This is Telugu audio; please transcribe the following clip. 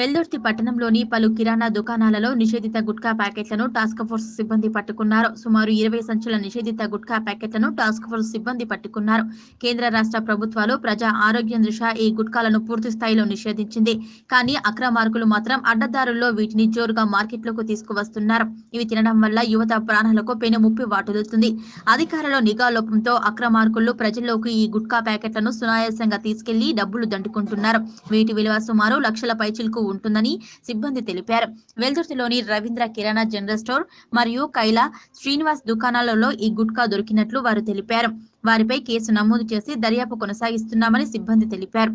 వెల్దుర్తి పట్టణంలోని పలు కిరాణా దుకాణాలలో నిషేధిత గుట్కా ప్యాకెట్లను టాస్క్ ఫోర్స్ సిబ్బంది పట్టుకున్నారు సుమారు ఇరవై సంచుల నిషేధిత గుట్కా ప్యాకెట్లను టాస్క్ ఫోర్స్ సిబ్బంది పట్టుకున్నారు కేంద్ర రాష్ట్ర ప్రభుత్వాలు ప్రజా ఆరోగ్యం దృష్ట్యా ఈ గుట్కాలను పూర్తి స్థాయిలో నిషేధించింది కానీ అక్రమార్కులు మాత్రం అడ్డదారుల్లో వీటిని జోరుగా మార్కెట్లకు తీసుకువస్తున్నారు ఇవి తినడం వల్ల యువత ప్రాణాలకు పెను ముప్పి వాటుదుతుంది అధికారుల నిఘా లోపంతో అక్రమార్కులు ప్రజల్లోకి ఈ గుట్కా ప్యాకెట్లను సునాయాసంగా తీసుకెళ్లి డబ్బులు దండుకుంటున్నారు వీటి విలువ సుమారు లక్షల పైచిల్కు ఉంటుందని సిబ్బంది తెలిపారు వెల్దుర్తిలోని రవీంద్ర కిరాణా జనరల్ స్టోర్ మరియు కైలా శ్రీనివాస్ దుకాణాలలో ఈ గుట్కా దొరికినట్లు వారు తెలిపారు వారిపై కేసు నమోదు చేసి దర్యాప్తు కొనసాగిస్తున్నామని సిబ్బంది తెలిపారు